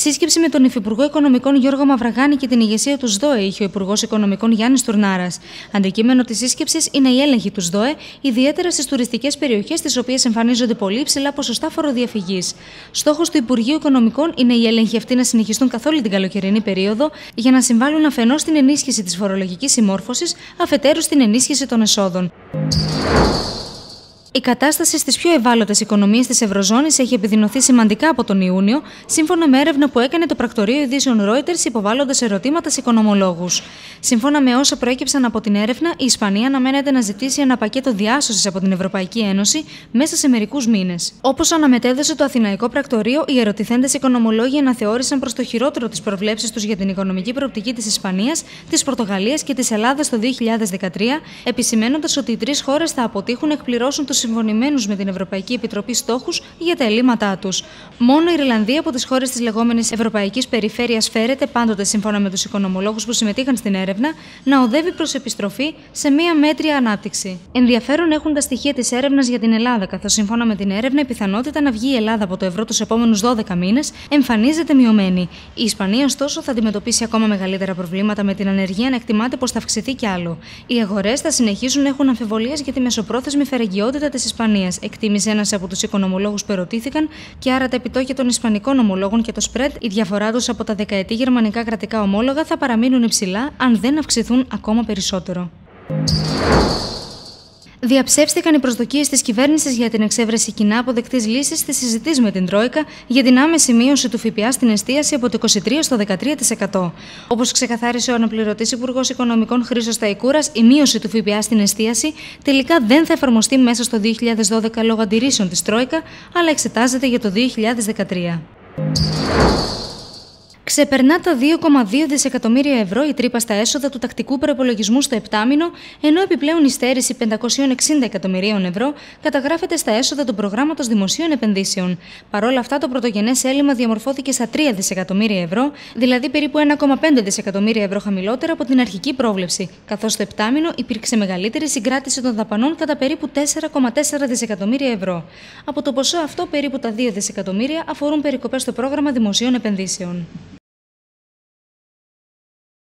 Σύσκεψη με τον Υφυπουργό Οικονομικών Γιώργο Μαυραγάνη και την ηγεσία του ΣΔΟΕ είχε ο Υπουργός Οικονομικών Γιάννης Τουρνάρας. Αντικείμενο της σύσκεψης είναι η έλεγχη του ΣΔΟΕ, ιδιαίτερα στις τουριστικές περιοχές, στις οποίες εμφανίζονται πολύ ψηλά ποσοστά φοροδιαφυγής. Στόχος του Υπουργείου Οικονομικών είναι οι έλεγχοι αυτοί να συνεχιστούν καθ' την καλοκαιρινή περίοδο για να συμβάλλουν αφενός στην ενίσχυση της φορολογικής συμμόρφωσης, αφετέρου στην ενίσχυση των εσόδων. Η κατάσταση στις πιο ευάλωτες οικονομίες της Ευρωζώνης έχει επιδεινωθεί σημαντικά από τον Ιούνιο, σύμφωνα με έρευνα που έκανε το πρακτορείο ειδήσεων Reuters υποβάλλοντας ερωτήματα σε οικονομολόγους. Σύμφωνα με όσα προέκυψαν από την έρευνα, η Ισπανία αναμένεται να ζητήσει ένα πακέτο διάσωσης από την Ευρωπαϊκή Ένωση μέσα σε μερικούς μήνες. Όπως αναμετέδωσε το Αθηναϊκό Πρακτορείο, οι ερωτηθέντες οικονομολόγοι αναθεώρησαν προς το χειρότερο τις προβλέψεις τους για την οικονομική προοπτική της Ισπανίας, της Πορτογαλίας και της Ελλάδας το 2013, επισημένοντας ότι οι τρεις χώρες θα αποτύχουν εκπληρώσουν το συμφωνημένους με την Ευρωπαϊκή Επιτροπή στόχους για τα ελλείμματά τους. Μόνο η Ιρλανδία από τις χώρες της λεγόμενης Ευρωπαϊκής Περιφέρειας φέρεται πάντοτε, σύμφωνα με τους οικονομολόγους που συμμετείχαν στην έρευνα, να οδεύει προς επιστροφή σε μία μέτρια ανάπτυξη. Ενδιαφέρον έχουν τα στοιχεία της έρευνας για την Ελλάδα, καθώς σύμφωνα με την έρευνα η πιθανότητα να βγει η Ελλάδα από το ευρώ τους επόμενους 12 μήνες εμφανίζεται μειωμένη. Η Ισπανία, ωστόσο, θα αντιμετωπίσει ακόμα μεγαλύτερα προβλήματα με την ανεργία να εκτιμάται πως θα αυξηθεί κι άλλο. Οι αγορές θα συνεχίσουν να έχουν αμφιβολίες για τη μεσοπρόθεσμη φερεγγιότητα της Ισπανίας, εκτίμησε ένας από τους οικονομολόγους που ερωτήθηκαν και άρα τα επιτόκια των Ισπανικών ομολόγων και το spread, η διαφορά τους από τα δεκαετή γερμανικά κρατικά ομόλογα θα παραμείνουν υψηλά αν δεν αυξηθούν ακόμα περισσότερο. Διαψεύστηκαν οι προσδοκίες της κυβέρνησης για την εξέβρεση κοινά αποδεκτής λύσης στη συζητήσεις με την Τρόικα για την άμεση μείωση του ΦΠΑ στην εστίαση από το 23% στο 13%. Όπως ξεκαθάρισε ο αναπληρωτής Υπουργός Οικονομικών Χρήσο Ταϊκούρας, η μείωση του ΦΠΑ στην εστίαση τελικά δεν θα εφαρμοστεί μέσα στο 2012 λόγω αντιρρήσεων της Τρόικα, αλλά εξετάζεται για το 2013. Ξεπερνά τα 2,2 δισεκατομμύρια ευρώ η τρύπα στα έσοδα του τακτικού προπολογισμού στο επτάμινο, ενώ επιπλέον η στέρηση 560 εκατομμυρίων ευρώ καταγράφεται στα έσοδα του προγράμματος δημοσίων επενδύσεων. Παρ' όλα αυτά, το πρωτογενές έλλειμμα διαμορφώθηκε στα 3 δισεκατομμύρια ευρώ, δηλαδή περίπου 1,5 δισεκατομμύρια ευρώ χαμηλότερα από την αρχική πρόβλεψη, καθώς στο επτάμινο υπήρξε μεγαλύτερη συγκράτηση των δαπανών κατά περίπου 4,4 δισεκατομμύρια ευρώ. Από το ποσό αυτό, περίπου τα 2 δισεκατομμύρια αφορούν περικοπές στο πρόγραμμα δημοσίων επενδύσεων.